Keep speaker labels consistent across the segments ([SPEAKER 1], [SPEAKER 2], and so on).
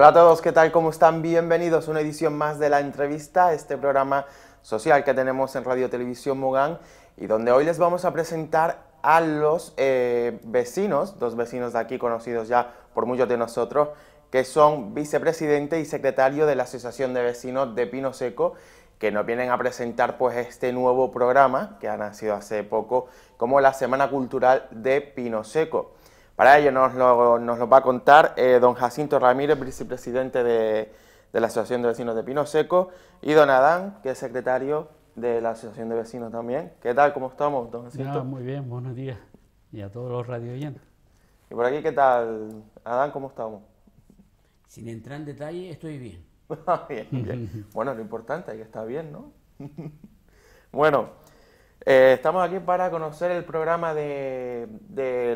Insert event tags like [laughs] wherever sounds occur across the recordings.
[SPEAKER 1] Hola a todos, ¿qué tal? ¿Cómo están? Bienvenidos a una edición más de La Entrevista, este programa social que tenemos en Radio Televisión Mugán y donde hoy les vamos a presentar a los eh, vecinos, dos vecinos de aquí conocidos ya por muchos de nosotros, que son vicepresidente y secretario de la Asociación de Vecinos de Pino Seco, que nos vienen a presentar pues este nuevo programa que ha nacido hace poco como la Semana Cultural de Pino Seco. Para ello nos lo, nos lo va a contar eh, don Jacinto Ramírez, vicepresidente de, la Asociación de Vecinos de Pino Seco, y don Adán, que es secretario de la Asociación de Vecinos también. ¿Qué tal? ¿Cómo estamos, don Jacinto?
[SPEAKER 2] muy bien, buenos días. Y a todos los radioyentes.
[SPEAKER 1] ¿Y por aquí qué tal, Adán? ¿Cómo estamos? Sin entrar en detalle, estoy bien. [laughs] bien. [laughs] Bueno, lo importante es que está bien, ¿no? [laughs] bueno, eh, estamos aquí para conocer el programa de,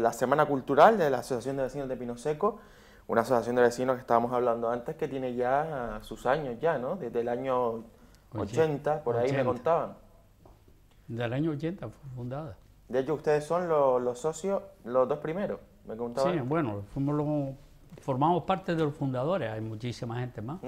[SPEAKER 1] la Semana Cultural de la Asociación de Vecinos de Pino Seco, una asociación de vecinos que estábamos hablando antes que tiene ya sus años ya, ¿no? Desde el año 80, por ahí me contaban.
[SPEAKER 2] Desde el año 80 fue fundada.
[SPEAKER 1] De hecho, ustedes son los, socios, los dos primeros, me contaban. Sí,
[SPEAKER 2] bueno, formamos parte de los fundadores, hay muchísima gente más.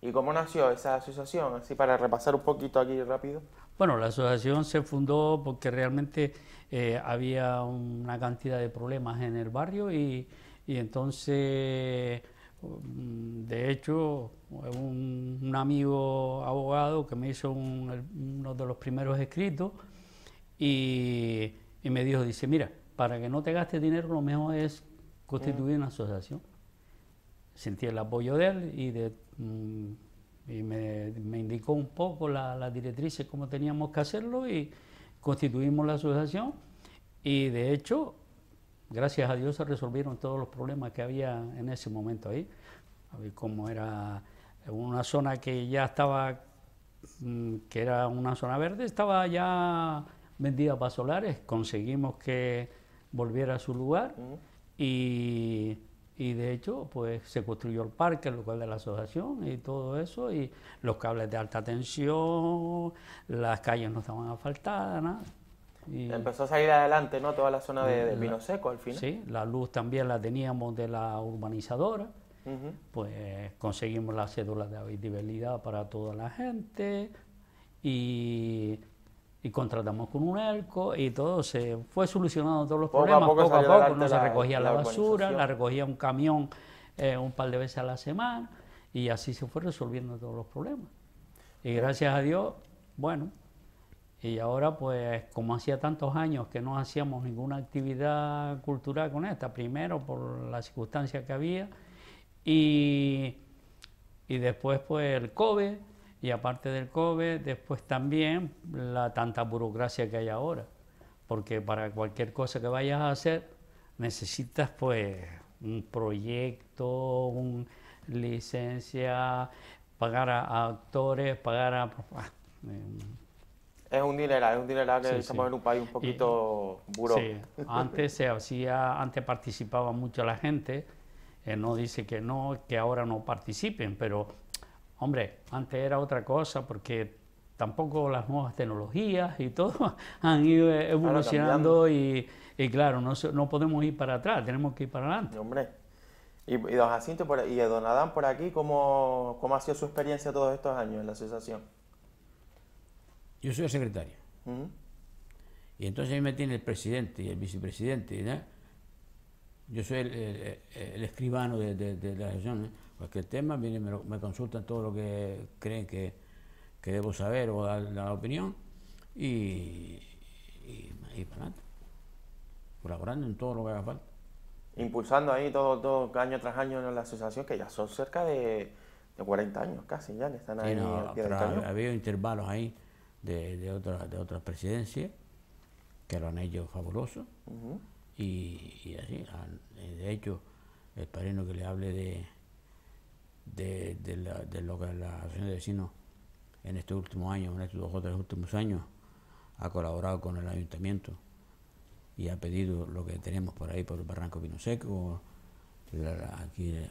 [SPEAKER 1] ¿Y cómo nació esa asociación? Así para repasar un poquito aquí rápido.
[SPEAKER 2] Bueno, la asociación se fundó porque realmente eh, había una cantidad de problemas en el barrio y, entonces, mm, de hecho, un, amigo abogado que me hizo uno de los primeros escritos y, me dijo, dice, mira, para que no te gastes dinero lo mejor es constituir una asociación. Sentí el apoyo de él y de... Mm, y me, indicó un poco las la directrices, cómo teníamos que hacerlo y constituimos la asociación y de hecho, gracias a Dios se resolvieron todos los problemas que había en ese momento ahí, como era una zona que ya estaba, mm, que era una zona verde, estaba ya vendida para solares, conseguimos que volviera a su lugar y y de hecho pues se construyó el parque, el local de la asociación y todo eso y los cables de alta tensión, las calles no estaban asfaltadas, nada. Y Empezó a salir
[SPEAKER 1] adelante, ¿no? Toda la zona de, de Seco al final. Sí,
[SPEAKER 2] la luz también la teníamos de la urbanizadora, pues conseguimos las cédulas de habitabilidad para toda la gente y y contratamos con un elco y todo se fue solucionando todos los problemas poco, a poco, se recogía la, basura, la recogía un camión eh, un par de veces a la semana y así se fue resolviendo todos los problemas. Y gracias a Dios, bueno, y ahora pues como hacía tantos años que no hacíamos ninguna actividad cultural con esta, primero por las circunstancias que había y, y después pues el COVID y aparte del COVID, después también la tanta burocracia que hay ahora. Porque para cualquier cosa que vayas a hacer, necesitas pues un proyecto, una licencia, pagar a actores, pagar a... Ah,
[SPEAKER 1] es un dineral, es un dineral que estamos en un país un poquito buro. antes
[SPEAKER 2] se hacía, antes participaba mucho la gente, eh, no dice que no, que ahora no participen, pero Hombre, antes era otra cosa porque tampoco las nuevas tecnologías y todo [laughs] han ido e- evolucionando y, claro, no, podemos ir para atrás, tenemos que ir para adelante.
[SPEAKER 1] Hombre, y, don Jacinto por, y don Adán por aquí, ¿cómo, ¿cómo ha sido su experiencia todos estos años en la asociación?
[SPEAKER 3] Yo soy el secretario. Y entonces ahí me tiene el presidente y el vicepresidente, yo soy el, escribano de, la región. Cualquier tema, viene, me, me, consultan todo lo que creen que, debo saber o dar la opinión y, y, para adelante. Colaborando en todo lo que
[SPEAKER 1] haga falta. Impulsando ahí todo, todo año tras año en la asociación, que ya son cerca de, 40 años casi, ya están ahí. Sí, ha,
[SPEAKER 3] habido intervalos ahí de, de, de otras presidencias que lo han hecho fabuloso y, así. Eh, de hecho, el padrino que le hable de, de, lo que la Asociación de Vecinos en estos últimos años, en estos dos o tres últimos años, ha colaborado con el ayuntamiento y ha pedido lo que tenemos por ahí, por el Barranco Pino Seco, eh,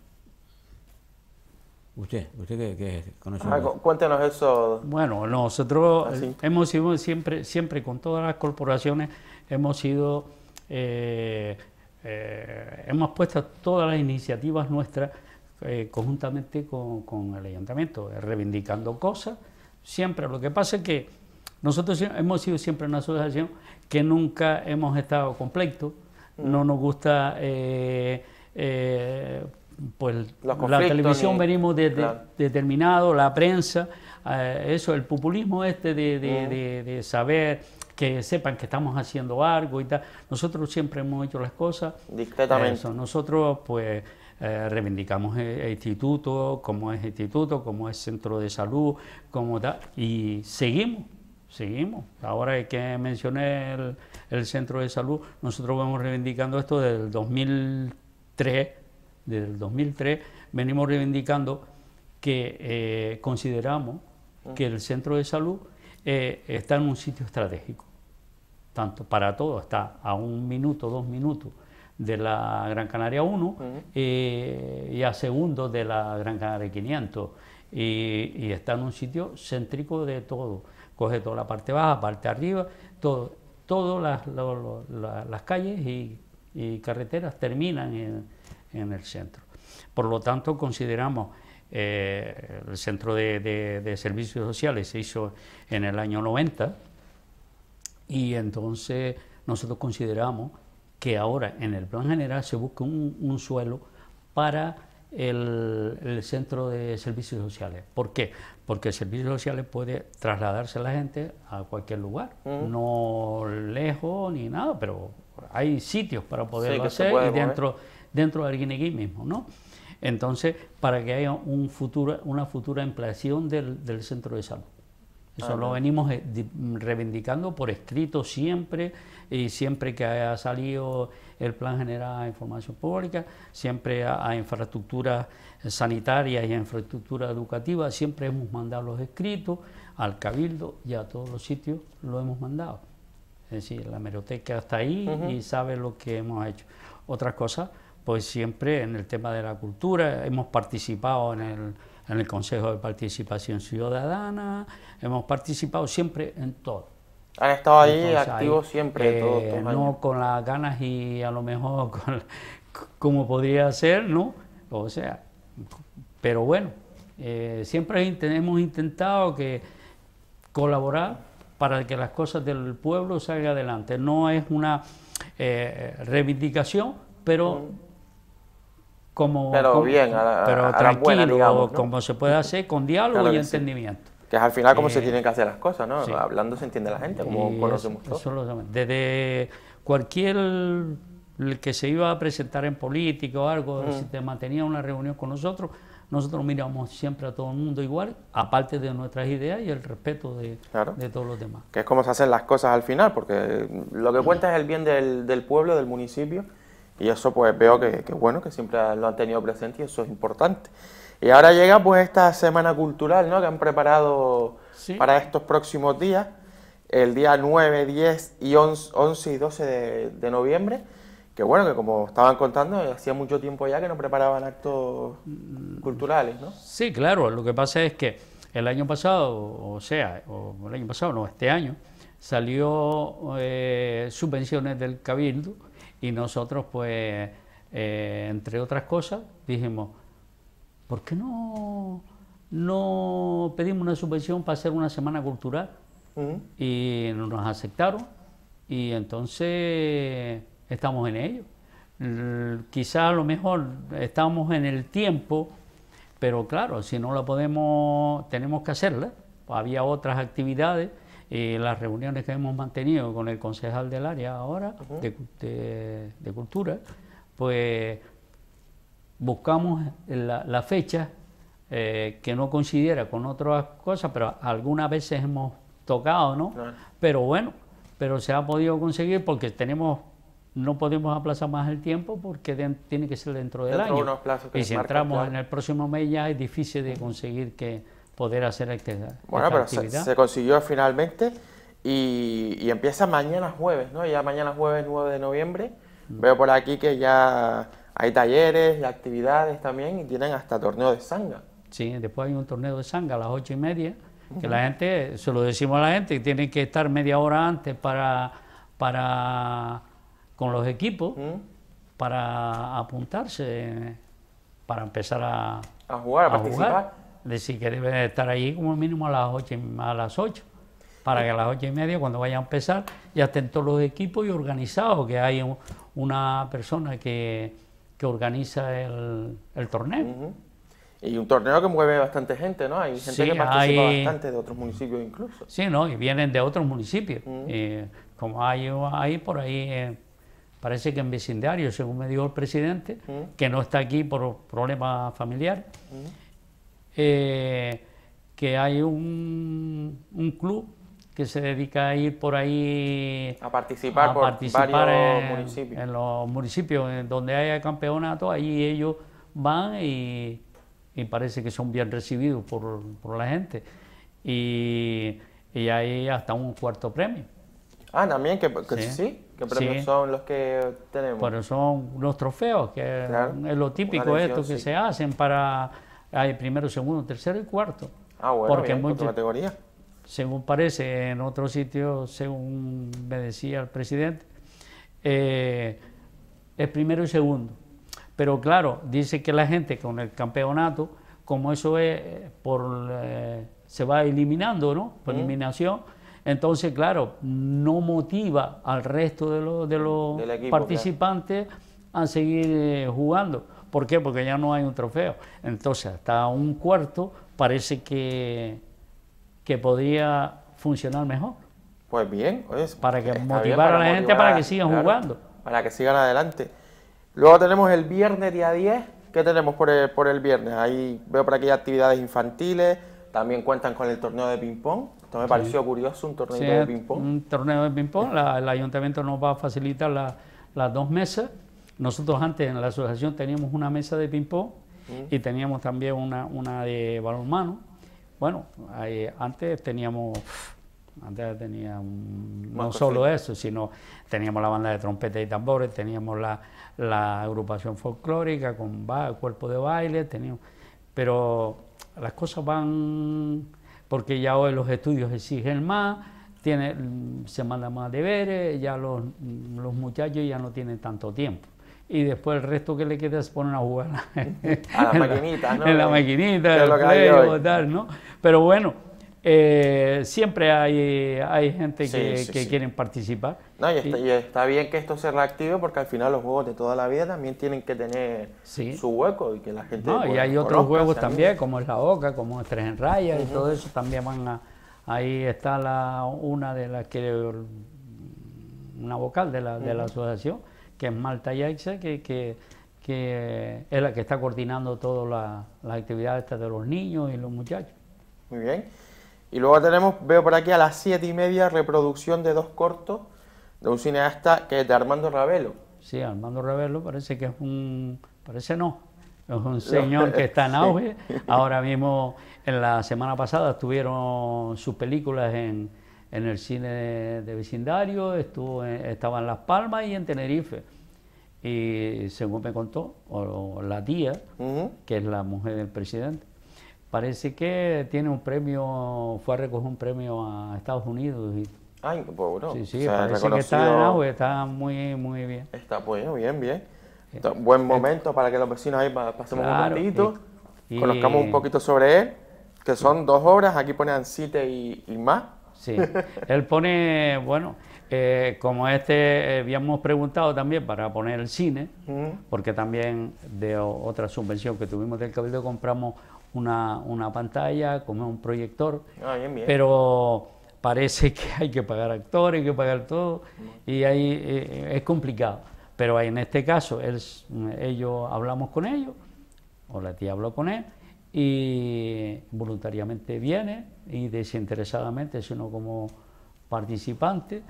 [SPEAKER 1] Usted, usted que, conoce. Ah, eso. Bueno, nosotros ah, eh,
[SPEAKER 2] hemos sido siempre, siempre con todas las corporaciones, hemos sido eh, eh, hemos puesto todas las iniciativas nuestras eh, conjuntamente con, el ayuntamiento, reivindicando cosas. Siempre lo que pasa es que nosotros hemos sido siempre una asociación que nunca hemos estado completo, mm. no nos gusta pues la televisión venimos de, determinado, la prensa, eso, el populismo este de mm. saber que sepan que estamos haciendo algo y tal. Nosotros siempre hemos hecho las cosas.
[SPEAKER 1] Discretamente.
[SPEAKER 2] Nosotros, pues, eh, reivindicamos el, e-, instituto, como es instituto, como es centro de salud, como tal, y seguimos. Seguimos. Ahora que mencioné el, el centro de salud, nosotros vamos reivindicando esto desde el 2003, el 2003 venimos reivindicando que eh, consideramos mm. que el centro de salud eh, está en un sitio estratégico, tanto para todo, está a un minuto, dos minutos de la Gran Canaria 1 eh, y a segundo de la Gran Canaria 500 y, está en un sitio céntrico de todo, coge toda la parte baja, parte arriba, todo, todas las, calles y, carreteras terminan en, en el centro. Por lo tanto, consideramos eh, el Centro de, Servicios Sociales se hizo en el año 90 y entonces nosotros consideramos que ahora en el plan general se busca un, suelo para el, Centro de Servicios Sociales. ¿Por qué? Porque el Servicio Sociales puede trasladarse a la gente a cualquier lugar, no lejos ni nada, pero hay sitios para poderlo hacer y dentro, dentro del guinegui mismo, ¿no? Entonces, para que haya un futuro, una futura ampliación del, centro de salud. Eso ah, lo venimos eh, reivindicando por escrito siempre y siempre que haya salido el Plan General de Información Pública, siempre a, infraestructura infraestructuras sanitarias y a infraestructura educativa, siempre hemos mandado los escritos al Cabildo y a todos los sitios lo hemos mandado. Es decir, la meroteca está ahí y sabe lo que hemos hecho. Otra cosa pues siempre en el tema de la cultura, hemos participado en el, en el Consejo de Participación Ciudadana, hemos participado siempre en todo.
[SPEAKER 1] Han estado ahí activos siempre. Eh, no
[SPEAKER 2] con las ganas y a lo mejor [laughs] con, como podría ser, ¿no? O sea, pero bueno, eh, siempre hemos intentado que colaborar para que las cosas del pueblo salgan adelante. No es una eh, reivindicación, pero mm como, pero bien, tranquilo, como se puede hacer con diálogo y entendimiento.
[SPEAKER 1] Que es al final como se eh, tienen que hacer las cosas, ¿no? Hablando se entiende la gente, como conocemos
[SPEAKER 2] Desde cualquier que se iba a presentar en política o algo, mm. si te mantenía una reunión con nosotros, nosotros miramos siempre a todo el mundo igual, aparte de nuestras ideas y el respeto de, de, todos los demás.
[SPEAKER 1] Que es como se hacen las cosas al final, porque lo que cuenta es el bien del, del pueblo, del municipio y eso pues veo que, es bueno, que siempre lo han tenido presente y eso es importante. Y ahora llega pues esta semana cultural, ¿no? Que han preparado para estos próximos días, el día 9, 10 y 11, 11 y 12 de, noviembre. Que bueno, que como estaban contando, hacía mucho tiempo ya que no preparaban actos culturales, ¿no? Sí,
[SPEAKER 2] claro. Lo que pasa es que el año pasado, o sea, o el año pasado, no, este año, salió eh, subvenciones del Cabildo y nosotros, pues, eh, entre otras cosas, dijimos, ¿por qué no, no pedimos una subvención para hacer una semana cultural? Y nos aceptaron y entonces estamos en ello. quizá a lo mejor estamos en el tiempo, pero claro, si no la podemos, tenemos que hacerla. Había otras actividades y eh, las reuniones que hemos mantenido con el concejal del área ahora, de, cultura, pues buscamos la, fecha eh, que no coincidiera con otras cosas, pero algunas veces hemos tocado, ¿no? Pero bueno, pero se ha podido conseguir porque tenemos no podemos aplazar más el tiempo porque tiene que ser dentro del año. y si entramos en el próximo mes ya es difícil de conseguir que, poder hacer actividad. Bueno, pero actividad. Se,
[SPEAKER 1] consiguió finalmente y, empieza mañana jueves, ¿no? Ya mañana jueves 9 de noviembre. Mm. Veo por aquí que ya hay talleres y actividades también y tienen hasta torneo de sanga. Sí,
[SPEAKER 2] después hay un torneo de sanga a las ocho y media, que la gente, se lo decimos a la gente, tienen que estar media hora antes para, para con los equipos, para apuntarse, para empezar a,
[SPEAKER 1] jugar, a, participar.
[SPEAKER 2] Decir que deben estar ahí como mínimo a las 8, a las ocho para que a las ocho y media, cuando vaya a empezar, ya estén todos los equipos y organizados, que hay una persona que, organiza el, torneo.
[SPEAKER 1] Y un torneo que mueve bastante gente, ¿no? Hay gente que participa bastante de otros municipios incluso.
[SPEAKER 2] Sí, ¿no? Y vienen de otros municipios. como hay, ahí por ahí, eh, parece que en vecindario, según me dijo el presidente, que no está aquí por problemas familiares eh, que hay un, club que se dedica a ir por ahí a participar en, municipios. en los municipios donde haya campeonato, ahí ellos van y, parece que son bien recibidos por, la gente. Y, y, hay hasta un cuarto premio.
[SPEAKER 1] Ah, también, que, sí. que premios son los que tenemos? bueno
[SPEAKER 2] son los trofeos, que es lo típico esto que se hacen para hay primero, segundo, tercero y cuarto.
[SPEAKER 1] Ah, bueno, porque en muchas, categoría.
[SPEAKER 2] Según parece, en otro sitio, según me decía el presidente, eh, es primero y segundo. Pero claro, dice que la gente con el campeonato, como eso es eh, por eh, se va eliminando, ¿no? Por eliminación. Entonces, claro, no motiva al resto de los, participantes a seguir jugando. ¿Por qué? Porque ya no hay un trofeo. Entonces, hasta un cuarto parece que, que podría funcionar mejor.
[SPEAKER 1] Pues bien, para que motivar a la gente para que sigan jugando. Para que sigan adelante. Luego tenemos el viernes día 10. ¿Qué tenemos por el, por el viernes? Ahí veo por aquí actividades infantiles. También cuentan con el torneo de ping-pong. Esto me pareció curioso, un torneo de ping-pong.
[SPEAKER 2] Un torneo de ping-pong. El ayuntamiento nos va a facilitar las dos mesas nosotros antes en la asociación teníamos una mesa de ping-pong y teníamos también una, una de balonmano. Bueno, antes teníamos, antes teníamos no solo eso, sino teníamos la banda de trompeta y tambores, teníamos la, agrupación folclórica con cuerpo de baile, teníamos, pero las cosas van porque ya hoy los estudios exigen más, tiene, se manda más deberes, ya los, los muchachos ya no tienen tanto tiempo y después el resto que le queda se ponen a jugar [laughs] a la maquinita, En la maquinita, ¿no? Pero bueno, eh, siempre hay, hay gente que, quieren participar.
[SPEAKER 1] y está, bien que esto se reactive porque al final los juegos de toda la vida también tienen que tener su hueco y que la gente. y pues, hay otros juegos también,
[SPEAKER 2] como es la Oca, como Tres en Raya y todo eso también van a. Ahí está la, una de las que. Una vocal de la, de la asociación que es Malta Yaixa, que, que, es la que está coordinando todas las actividades de los niños y los muchachos.
[SPEAKER 1] Muy bien. Y luego tenemos, veo por aquí a las siete y media, reproducción de dos cortos de un cineasta que es de Armando Ravelo.
[SPEAKER 2] Sí, Armando Ravelo parece que es un, parece no, es un [laughs] señor que está en auge. Ahora mismo, en la semana pasada estuvieron sus películas en, en el cine de vecindario, estuvo estaba en Las Palmas y en Tenerife. Y según me contó, la tía, que es la mujer del presidente, parece que tiene un premio, fue a recoger un premio a Estados Unidos.
[SPEAKER 1] Ay, bueno. Sí, sí, parece que está
[SPEAKER 2] está muy, muy
[SPEAKER 1] bien. Está pues bien, bien. buen momento para que los vecinos ahí pasemos un ratito, y, conozcamos un poquito sobre él, que son dos obras, aquí ponen Ancite y más. Sí,
[SPEAKER 2] él pone, bueno, eh, como este eh, habíamos preguntado también para poner el cine, porque también de otra subvención que tuvimos del Cabildo compramos una, pantalla, como un proyector, ah, pero parece que hay que pagar actores, hay que pagar todo, y ahí eh, es complicado. Pero en este caso, mm, ellos hablamos con ellos, o la tía habló con él, y voluntariamente viene y desinteresadamente, sino como participante,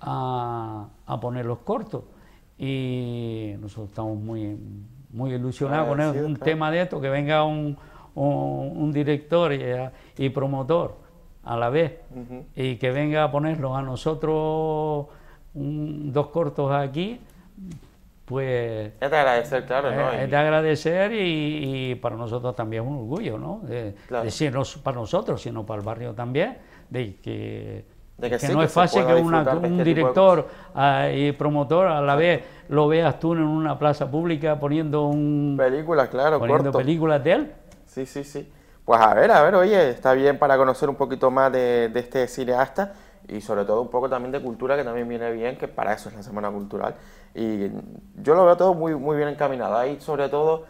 [SPEAKER 2] a, a poner los cortos. Y nosotros estamos muy, muy ilusionados ah, con un tema de esto, que venga un, director y, promotor a la vez, y que venga a ponerlos a nosotros dos cortos aquí, pues...
[SPEAKER 1] Es de agradecer, claro, Es de
[SPEAKER 2] agradecer y, para nosotros también un orgullo, ¿no? De, claro. no para nosotros, sino para el barrio también, de que,
[SPEAKER 1] no es fácil que un este director
[SPEAKER 2] ah, y promotor a la vez lo veas tú en una plaza pública poniendo un... Películas, claro, películas de él.
[SPEAKER 1] Sí, sí, sí. Pues a ver, a ver, oye, está bien para conocer un poquito más de este cineasta y sobre todo un poco también de cultura que también viene bien, que para eso es la Semana Cultural. Y yo lo veo todo muy, muy bien encaminado. Ahí, sobre todo,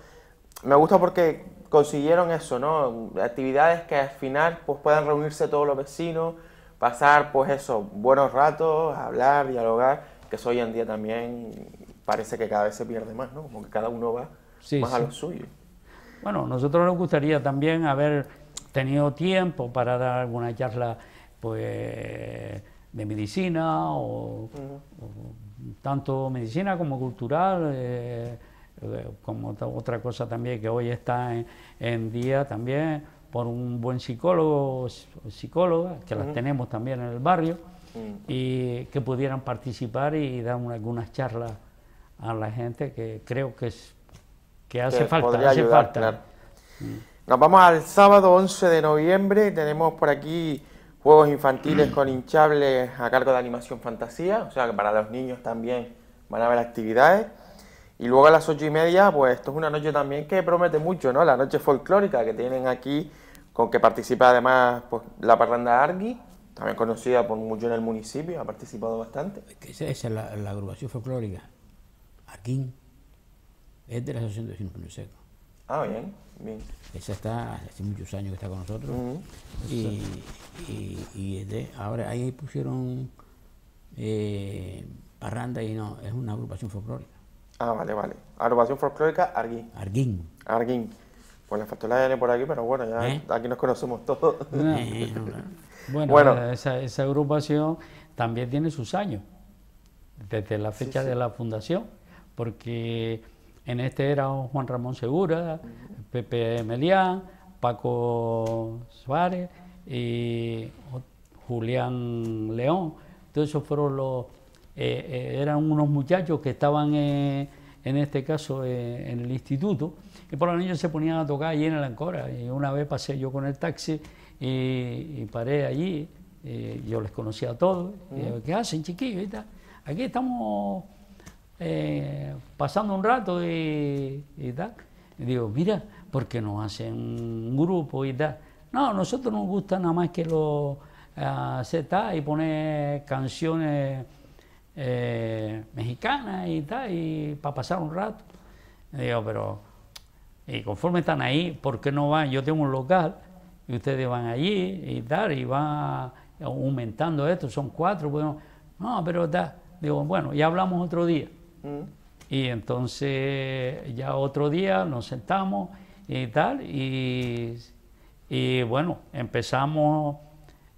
[SPEAKER 1] me gusta porque consiguieron eso, ¿no? Actividades que al final pues, puedan reunirse todos los vecinos, pasar, pues eso, buenos ratos, hablar, dialogar, que eso hoy en día también parece que cada vez se pierde más, ¿no? Como que cada uno va más a lo suyo.
[SPEAKER 2] Bueno, nosotros nos gustaría también haber tenido tiempo para dar alguna charla, pues de medicina o tanto medicina como cultural, eh, eh, como otra cosa también que hoy está en, día también por un buen psicólogo psicóloga, que las tenemos también en el barrio, mm. y que pudieran participar y dar algunas charlas a la gente
[SPEAKER 1] que creo que, es, que hace falta. Mm. Nos vamos al sábado 11 de noviembre, tenemos por aquí Juegos infantiles mm. con hinchables a cargo de animación fantasía, o sea que para los niños también van a haber actividades. Y luego a las ocho y media, pues esto es una noche también que promete mucho, ¿no? La noche folclórica que tienen aquí, con que participa además pues, la parranda Argi, también conocida por mucho en el municipio, ha participado bastante.
[SPEAKER 3] Esa, es la, agrupación folclórica. Aquí es de la Asociación de Ah, bien. Esa está hace muchos años que está con nosotros. y, ahora ahí pusieron eh, Parranda y no, es una agrupación folclórica.
[SPEAKER 1] Ah, vale, vale. Agrupación folclórica Arguín. Arguín. Arguín. Pues la faltó la por aquí, pero bueno, ya ¿Eh? aquí nos conocemos todos. Eh, [laughs] bueno,
[SPEAKER 2] Esa, agrupación también tiene sus años, desde la fecha de la fundación, porque en este era Juan Ramón Segura, Pepe Melián, Paco Suárez y Julián León. Entonces esos fueron los, eh, eh, eran unos muchachos que estaban eh, en este caso en el instituto y por los niños se ponían a tocar allí en el Ancora. Y una vez pasé yo con el taxi y, paré allí, yo les conocía a todos. ¿Qué hacen chiquillos? Aquí estamos eh, pasando un rato y, tal. digo, mira, ¿por qué no hacen un grupo y tal? No, a nosotros nos gusta nada más que lo ah, hacer y poner canciones eh, mexicanas y tal, y para pasar un rato. digo, pero, y conforme están ahí, ¿por qué no van? Yo tengo un local y ustedes van allí y tal, y van aumentando esto, son cuatro, bueno, pues, no, pero tal. Digo, bueno, ya hablamos otro día. Y entonces ya otro día nos sentamos y tal, y, bueno, empezamos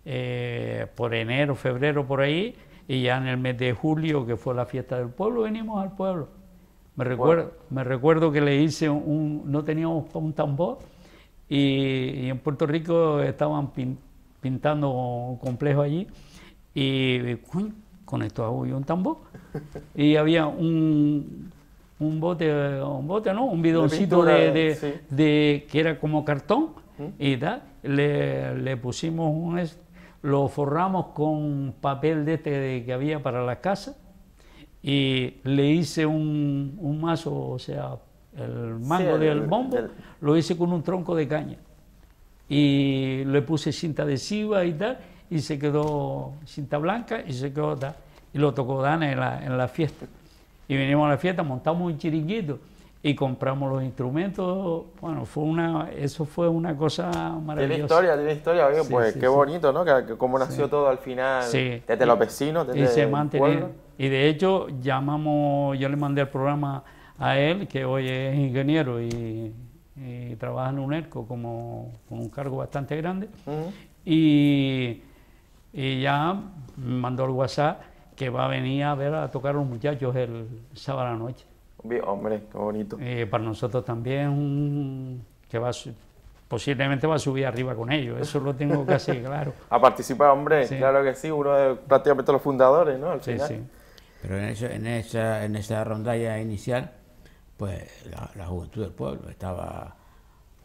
[SPEAKER 2] eh, por enero, febrero, por ahí, y ya en el mes de julio, que fue la fiesta del pueblo, venimos al pueblo. Me recuerdo, me recuerdo que le hice un, no teníamos un tambor, y, en Puerto Rico estaban pintando un complejo allí, y con esto hago un tambor y había un, bote, un bote, ¿no? Un bidoncito de, que era como cartón y tal. Le, pusimos un, lo forramos con papel de este que había para la casa y le hice un, mazo, o sea, el mango del bombo, lo hice con un tronco de caña y le puse cinta adhesiva y tal y se quedó cinta blanca y se quedó tal y lo tocó Dana en la, en la fiesta. Y vinimos a la fiesta, montamos un chiringuito y compramos los instrumentos. Bueno, fue una, eso fue una cosa maravillosa. Tiene historia, tiene historia, oye, pues qué bonito,
[SPEAKER 1] ¿no? cómo nació todo al final, desde los vecinos, desde y se mantenía.
[SPEAKER 2] Y de hecho, llamamos, yo le mandé el programa a él, que hoy es ingeniero y, trabaja en un erco como con un cargo bastante grande. y, y ya mandó el WhatsApp que va a venir a ver a tocar a los muchachos el sábado a la noche.
[SPEAKER 1] Hombre, qué bonito.
[SPEAKER 2] Eh, para nosotros también que va posiblemente va
[SPEAKER 3] a subir arriba con ellos, eso lo tengo casi [laughs] claro.
[SPEAKER 1] a participar, hombre, claro que sí, uno de prácticamente los fundadores, ¿no? sí, sí. Pero en, esa,
[SPEAKER 3] en esa rondalla inicial, pues la, juventud del pueblo, estaba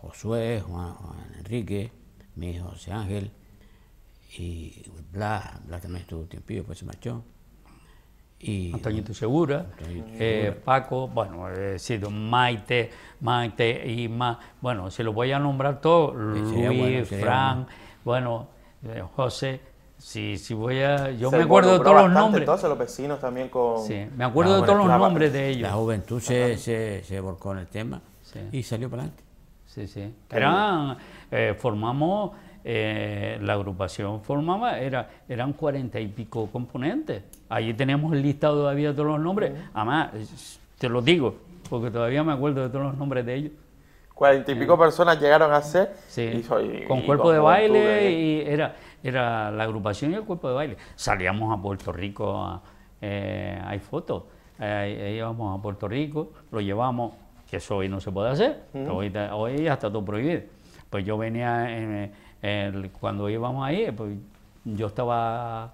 [SPEAKER 3] Josué, Juan, Enrique, mi hijo José Ángel, y Blas, Blas también estuvo un pues se marchó y Segura, eh,
[SPEAKER 2] Paco, bueno, sido Maite, Maite y más, bueno, si lo voy a nombrar todo, Luis, Fran, bueno, eh, José, si, voy a, yo me
[SPEAKER 1] acuerdo de todos los nombres. Todos los vecinos también con... Sí, me acuerdo de todos los nombres de ellos.
[SPEAKER 3] La juventud se, se, volcó en el tema y salió para adelante. Sí, sí. Eran,
[SPEAKER 2] eh, formamos eh, la agrupación formaba, era, eran cuarenta y pico componentes. Allí tenemos el listado todavía de todos los nombres. Además, te lo digo, porque todavía me acuerdo de todos los nombres de ellos.
[SPEAKER 1] Cuarenta y pico eh. personas llegaron a ser. Sí, con cuerpo de baile
[SPEAKER 2] y era, era la agrupación y el cuerpo de baile. Salíamos a Puerto Rico, eh, hay fotos, íbamos a Puerto Rico, lo llevamos, que eso hoy no se puede hacer, hoy, hasta está todo prohibido. Pues yo venía en cuando íbamos ahí, pues yo estaba,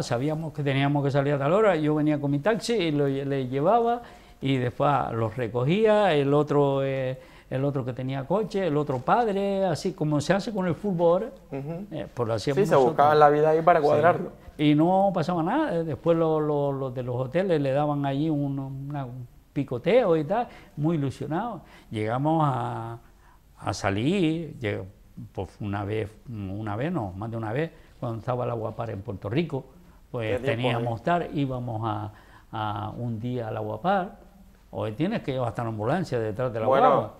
[SPEAKER 2] sabíamos que teníamos que salir a tal hora, yo venía con mi taxi y lo, le llevaba y después los recogía, el otro, eh, el otro que tenía coche, el otro padre, así como se hace con el fútbol eh,
[SPEAKER 1] Sí, se buscaba la vida ahí para cuadrarlo.
[SPEAKER 2] Y no pasaba nada, eh, después los de los hoteles le daban allí un, picoteo y tal, muy ilusionado Llegamos a, a salir, llegamos pues una vez, una vez no, más de una vez, cuando estaba el aguapar en Puerto Rico, pues teníamos estar, íbamos a, un día al aguapar hoy tienes que llevar hasta la ambulancia detrás de la bueno,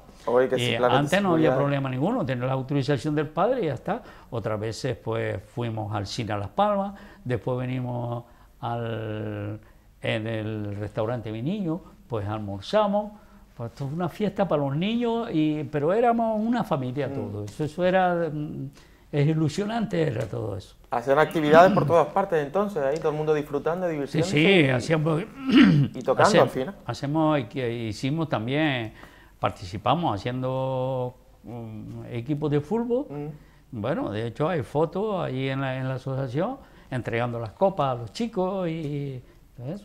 [SPEAKER 1] antes no había
[SPEAKER 2] problema ninguno, tener la autorización del padre y ya está. Otras veces pues fuimos al cine a Las Palmas, después venimos al, en el restaurante niño pues almorzamos pues esto una fiesta para los niños, y, pero éramos una familia mm. todo. Eso, eso era. Mm, es ilusionante era todo eso.
[SPEAKER 1] hacer actividades por todas partes entonces, ahí todo el mundo disfrutando, diversión Sí, sí,
[SPEAKER 2] hacíamos... [clears throat] Y tocando al final. Hacemos, hicimos también, participamos haciendo mm, equipos de
[SPEAKER 1] fútbol.
[SPEAKER 2] Bueno, de hecho hay fotos ahí en la, en la asociación entregando las copas
[SPEAKER 1] a los chicos y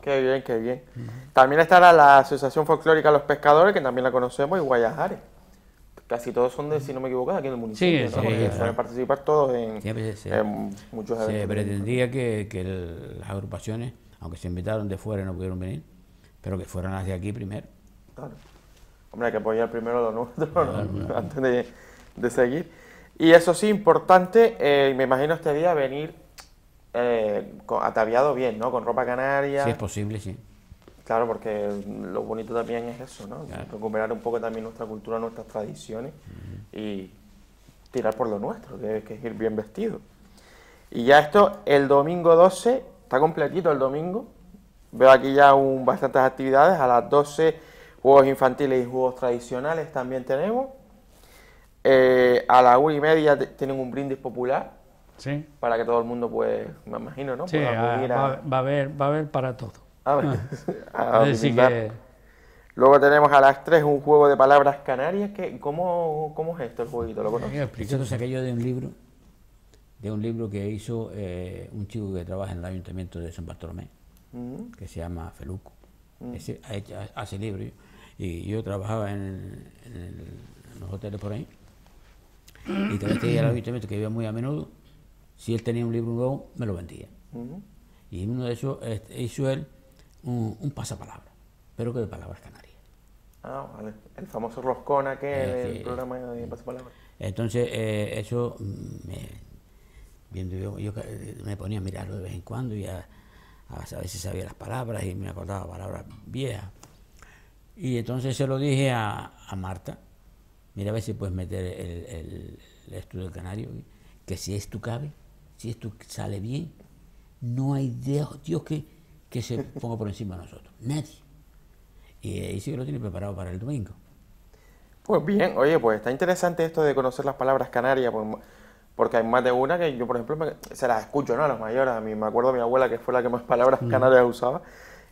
[SPEAKER 1] Qué bien, qué bien. También estará la Asociación Folclórica de los Pescadores, que también la conocemos, y Guayajares. Casi todos son de, si no me equivoco, aquí en el municipio. Sí, ¿no? sí, participar todos en, muchos pues, en muchos se pretendía
[SPEAKER 3] que, que las agrupaciones, aunque se invitaron de fuera no pudieron venir, pero que fueran hacia aquí primero.
[SPEAKER 1] Claro. Hombre, hay que apoyar primero lo [laughs] antes de, de, seguir. Y eso sí, importante, eh, me imagino este día venir eh, ataviado bien, ¿no? Con ropa canaria. Si es
[SPEAKER 3] posible, sí.
[SPEAKER 1] Claro, porque lo bonito también es eso, ¿no? Recuperar un poco también nuestra cultura, nuestras tradiciones y tirar por lo nuestro, que, es ir bien vestido. Y ya esto, el domingo 12, está completito el domingo. Veo aquí ya un, bastantes actividades. A las 12, juegos infantiles y juegos tradicionales también tenemos. Eh, a la una y media tienen un brindis popular para que todo el mundo, pues, me imagino, ¿no? Sí, ah, a,
[SPEAKER 2] Va, a haber, va a haber para todo.
[SPEAKER 1] A ah. [laughs] Luego tenemos a las tres un juego de palabras canarias. Que, ¿cómo, ¿Cómo es esto el jueguito? ¿Lo conoces? Esto
[SPEAKER 3] saqué yo de un libro, de un libro que hizo eh, un chico que trabaja en el Ayuntamiento de San Bartolomé, mm. que se llama Feluco. Mm. hace libro Y yo trabajaba en, los hoteles por ahí. Y también iba este el ayuntamiento que iba muy a menudo si él tenía un libro nuevo, me lo vendía. Y uno de esos este, hizo él un, pasapalabra, pero que de palabras canarias.
[SPEAKER 1] Ah, El famoso Roscona que es este, el programa de eh, pasapalabra
[SPEAKER 3] Entonces, eh, eso me, viendo yo, eh, me ponía a mirarlo de vez en cuando y a, a veces sabía las palabras y me acordaba palabras viejas. Y entonces se lo dije a, Marta, mira a ver si puedes meter el, estudio del canario, que si es tu cabe, si esto sale bien, no hay Dios, que, se ponga por encima de nosotros, nadie. Y ahí sí que lo tiene preparado para el domingo.
[SPEAKER 1] Pues bien, oye, pues está interesante esto de conocer las palabras canarias, pues, porque hay más de una que yo, por ejemplo, se las escucho, ¿no? A los mayores, a mí me acuerdo a mi abuela que fue la que más palabras mm. canarias usaba,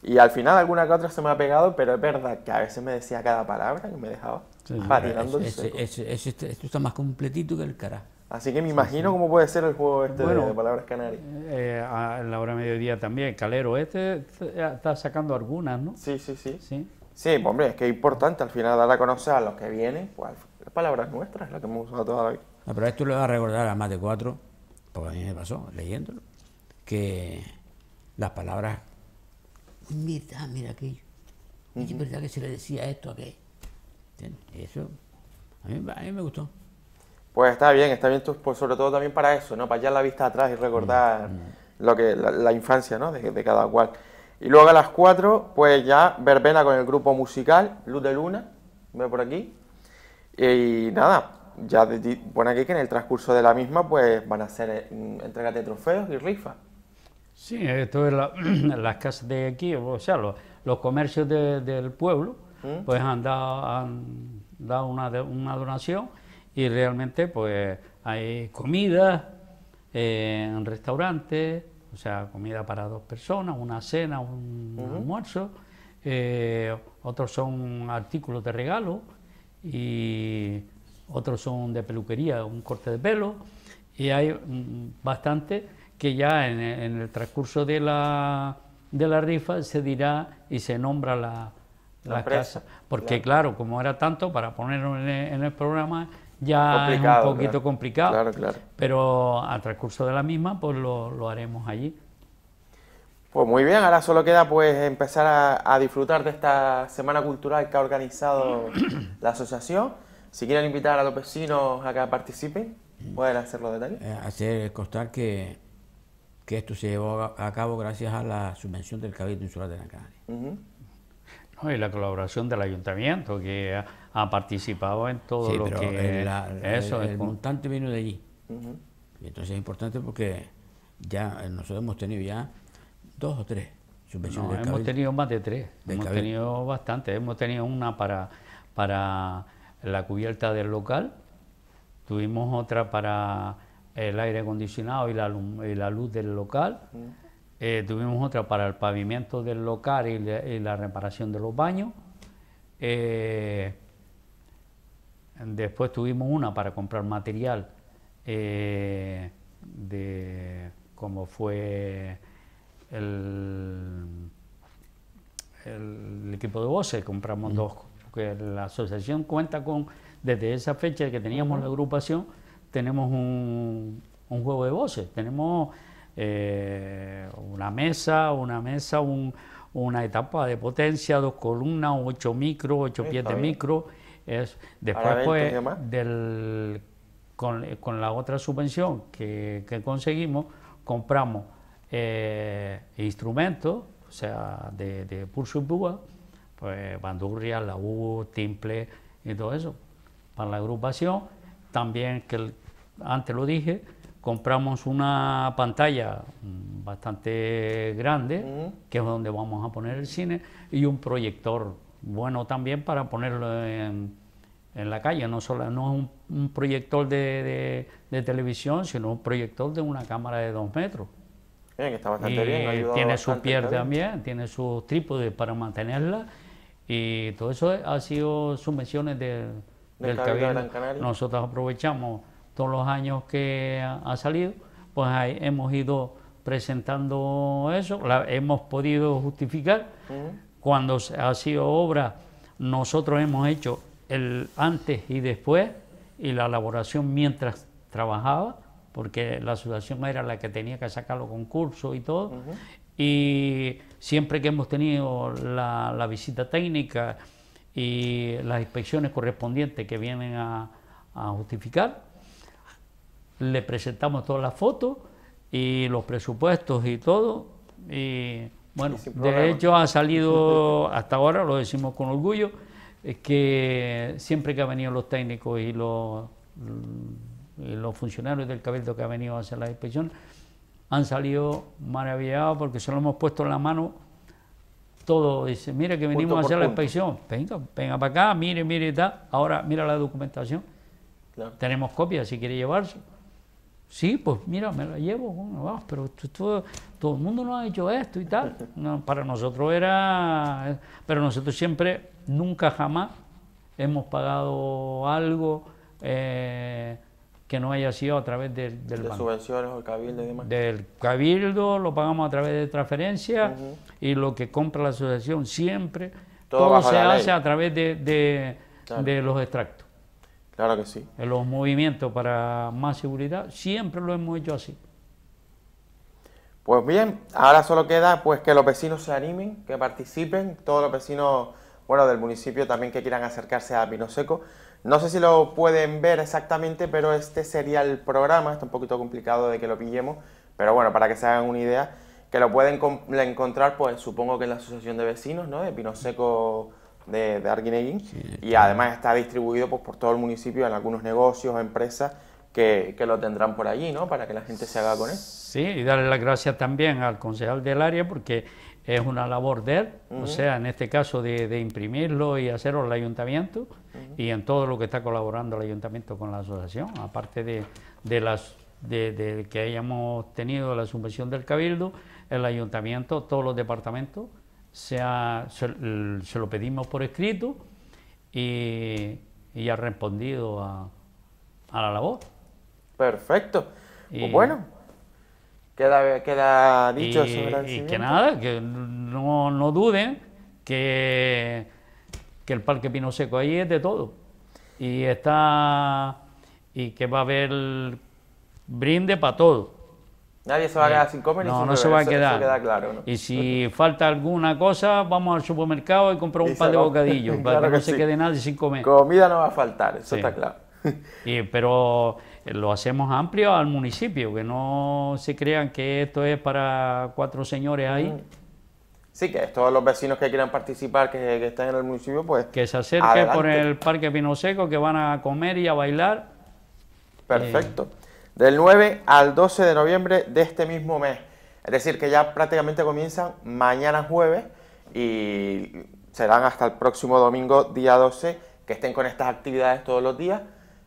[SPEAKER 1] y al final alguna que otra se me ha pegado, pero es verdad que a veces me decía cada palabra y me dejaba esto
[SPEAKER 3] está más completito que el carajo. Así que me imagino
[SPEAKER 1] cómo puede ser el juego este de, palabras canarias.
[SPEAKER 2] Eh, a la hora de mediodía
[SPEAKER 1] también, Calero
[SPEAKER 2] este, este
[SPEAKER 1] está sacando algunas, ¿no? Sí, sí, sí. Sí, sí pues, hombre, es que es importante al final dar a conocer a los que vienen, pues, las palabras nuestras, las que hemos usado toda la
[SPEAKER 3] ah, pero esto lo va a recordar a más de cuatro, porque a mí me pasó leyéndolo, que las palabras, mira, mira aquello, es verdad que se le decía esto a qué? Eso a mí me gustó.
[SPEAKER 1] Pues está bien, está bien, pues sobre todo también para eso, ¿no? Para echar la vista atrás y recordar mm, mm. lo que la, infancia, ¿no? De, cada cual. Y luego a las 4, pues ya verbena con el grupo musical, Luz de Luna, veo por aquí. Y nada, ya pone aquí que en el transcurso de la misma, pues van a ser eh, entregas de trofeos y rifas.
[SPEAKER 2] Sí, esto es la, [clears throat] las casas de aquí, o sea, los, comercios del pueblo, ¿Mm? pues han dado, una, una donación y realmente pues hay comida eh, en restaurantes, o sea, comida para dos personas, una cena, un almuerzo, eh, otros son artículos de regalo y otros son de peluquería, un corte de pelo y hay mm, bastante que ya en, el transcurso de la, de la rifa se dirá y se nombra la, casa, porque claro. como era tanto, para ponerlo en en el programa, ya es un poquito complicado. Claro, Pero a transcurso de la misma, pues lo, lo, haremos allí.
[SPEAKER 1] Pues muy bien, ahora solo queda pues empezar a, disfrutar de esta semana cultural que ha organizado [clears throat] la asociación. Si quieren invitar a los vecinos a que participen, pueden hacerlo detalle. detalles. Eh,
[SPEAKER 3] hacer constar que, que, esto se llevó a cabo gracias a la subvención del Cabildo Insular de la Canaria y la colaboración del
[SPEAKER 2] ayuntamiento, que ha, participado en todo lo que... eso, el,
[SPEAKER 3] montante vino de allí. entonces es importante porque ya eh, nosotros hemos tenido ya dos o tres subvenciones. No, hemos tenido más de tres, hemos tenido bastante. Hemos tenido una
[SPEAKER 2] para, para la cubierta del local, tuvimos otra para el aire acondicionado y la, luz del local. Eh, tuvimos otra para el pavimento del local y, la reparación de los baños. Eh, después tuvimos una para comprar material eh, de como fue el, equipo de voces, compramos dos, porque la asociación cuenta con, desde esa fecha que teníamos la agrupación, tenemos un, un juego de voces, tenemos eh, una mesa, una mesa, una etapa de potencia, dos columnas, ocho micros, ocho pies de micro. después pues, con, la otra subvención que, conseguimos, compramos eh, instrumentos, o sea, de, de pulso pues bandurria, laúd, timple y todo eso, para la agrupación. También, que antes lo dije, compramos una pantalla bastante grande, que es donde vamos a poner el cine, y un proyector bueno también para ponerlo en, la calle. No, solo, no es un, proyector de, televisión, sino un proyector de una cámara de dos metros.
[SPEAKER 1] Bien, está bastante bien. Tiene su pier también,
[SPEAKER 2] tiene sus trípodes para mantenerla. Y todo eso ha sido subvenciones del, Nosotros aprovechamos los años que ha salido, pues hemos ido presentando eso, hemos podido justificar. Cuando ha sido obra, nosotros hemos hecho el antes y después y la elaboración mientras trabajaba, porque la asociación era la que tenía que sacar los concursos y todo. Y siempre que hemos tenido la, visita técnica y las inspecciones correspondientes que vienen a justificar, le presentamos todas las fotos y los presupuestos y todo. Y bueno, de hecho ha salido hasta ahora, lo decimos con orgullo, eh, que siempre que han venido los técnicos y los, mm, los funcionarios del Cabildo que han venido a hacer la inspección, han salido maravillados porque se lo hemos puesto en la mano todo. Dice, mira que venimos a hacer la inspección, venga, venga para acá, mire, mire y tal. Ahora mira la documentación. Tenemos copias si quiere llevarse. Sí, pues mira, me la llevo, pero todo el mundo no ha hecho esto y tal. No, para nosotros era, pero nosotros siempre, nunca jamás hemos pagado algo eh, que no haya sido a través del, de subvenciones o el cabildo Del cabildo lo pagamos a través de transferencias y lo que compra la asociación siempre, todo, se hace
[SPEAKER 1] a través de,
[SPEAKER 2] de, de los extractos. Claro que sí. En los movimientos para más seguridad, siempre lo hemos hecho así.
[SPEAKER 1] Pues bien, ahora solo queda pues que los vecinos se animen, que participen, todos los vecinos, bueno, del municipio también que quieran acercarse a Pino Seco. No sé si lo pueden ver exactamente, pero este sería el programa, está un poquito complicado de que lo pillemos, pero bueno, para que se hagan una idea, que lo pueden encontrar, pues supongo que en la Asociación de Vecinos, ¿no? De Pino Seco de, de y además está distribuido pues, por todo el municipio en algunos negocios, empresas que, lo tendrán por allí, ¿no? Para que la gente se haga con él. Sí,
[SPEAKER 2] y darle las gracias también al concejal del área porque es una labor de él, o sea, en este caso de, imprimirlo y hacerlo el ayuntamiento y en todo lo que está colaborando el ayuntamiento con la asociación, aparte de, de las de, que hayamos tenido la subvención del cabildo, el ayuntamiento, todos los departamentos se, ha, se, lo pedimos por escrito y, ha respondido a, la labor. Perfecto. Y, pues bueno,
[SPEAKER 1] queda, queda dicho y, Y que nada,
[SPEAKER 2] que no, no duden que, que el Parque Pino Seco ahí es de todo. Y está y que va a haber brinde para todo
[SPEAKER 1] Nadie se va a quedar eh, sin comer no, no se va a quedar. claro,
[SPEAKER 2] Y si falta alguna cosa, vamos al supermercado y compramos un par de bocadillos [laughs] para que, no se quede
[SPEAKER 1] nadie sin comer. Comida no va a faltar, eso está claro. [laughs]
[SPEAKER 2] pero eh, lo hacemos amplio al municipio, que no se crean que esto es para cuatro señores
[SPEAKER 1] ahí. Mm. Sí, que todos los vecinos que quieran participar, que, estén están en el municipio, pues... Que se acerquen por el
[SPEAKER 2] Parque Pino Seco, que van a comer y a bailar.
[SPEAKER 1] Perfecto. Eh, del 9 al 12 de noviembre de este mismo mes. Es decir, que ya prácticamente comienzan mañana jueves y serán hasta el próximo domingo, día 12, que estén con estas actividades todos los días.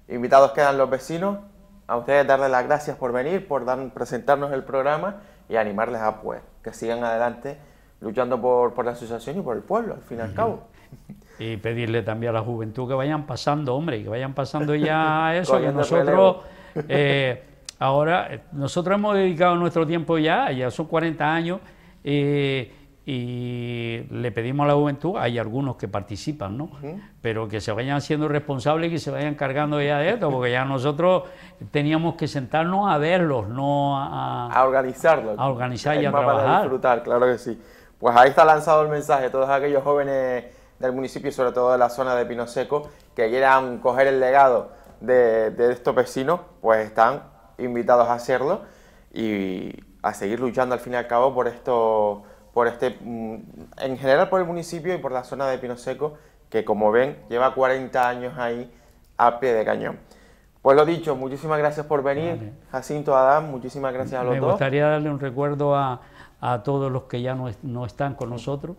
[SPEAKER 1] Invitados quedan los vecinos. A ustedes darles las gracias por venir, por dar, presentarnos el programa y animarles a pues que sigan adelante luchando por, la asociación y por el pueblo, al fin y al cabo.
[SPEAKER 2] Y pedirle también a la juventud que vayan pasando, hombre, y que vayan pasando ya [laughs] eso, que nosotros... Eh, ahora, eh, nosotros hemos dedicado nuestro tiempo ya, ya son 40 años, eh, y le pedimos a la juventud, hay algunos que participan, ¿no? Pero que se vayan siendo responsables y que se vayan cargando ya de esto, porque ya nosotros teníamos que sentarnos a verlos, no a...
[SPEAKER 1] A organizarlos. A organizar y a trabajar. disfrutar, claro que sí. Pues ahí está lanzado el mensaje, todos aquellos jóvenes del municipio, y sobre todo de la zona de Pino Seco que quieran coger el legado de, estos vecinos, pues están invitados a hacerlo y a seguir luchando al fin y al cabo por esto, por este, mm, en general por el municipio y por la zona de Pino Seco, que como ven lleva 40 años ahí a pie de cañón. Pues lo dicho, muchísimas gracias por venir, Jacinto, Adán, muchísimas gracias a los dos. Me gustaría
[SPEAKER 2] darle un recuerdo a, todos los que ya no, están con nosotros,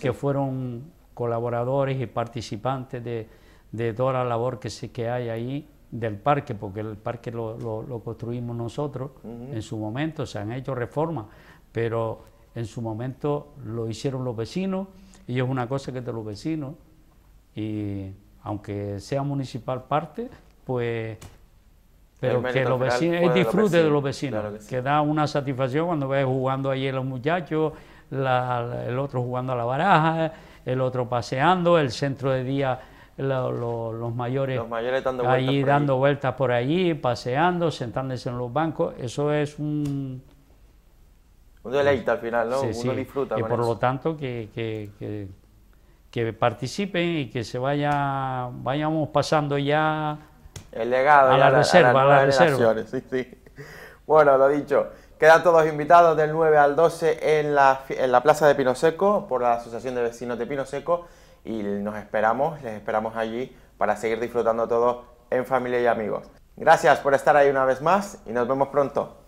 [SPEAKER 2] que fueron colaboradores y participantes de, de toda la labor que, que hay ahí del parque, porque el parque lo, construimos nosotros en su momento, se han hecho reformas, pero en su momento lo hicieron los vecinos y es una cosa que de los vecinos y aunque sea municipal parte, pues
[SPEAKER 1] pero que los vecinos, es disfrute de los
[SPEAKER 2] vecinos, que, da una satisfacción cuando ves jugando ahí los muchachos, el otro jugando a la baraja, el otro paseando, el centro de día los mayores, dando vueltas allí, dando vueltas por allí, paseando, sentándose en los bancos. Eso es un...
[SPEAKER 1] Un deleite al final, ¿no? Uno disfruta. Y por lo
[SPEAKER 2] tanto que, que, participen y que se vaya, vayamos pasando ya... El legado. A la, reserva,
[SPEAKER 1] Bueno, lo dicho. Quedan todos invitados del 9 al 12 en la, en la Plaza de Pino Seco por la Asociación de Vecinos de Pino Seco y nos esperamos, les esperamos allí para seguir disfrutando todo en familia y amigos. Gracias por estar ahí una vez más y nos vemos pronto.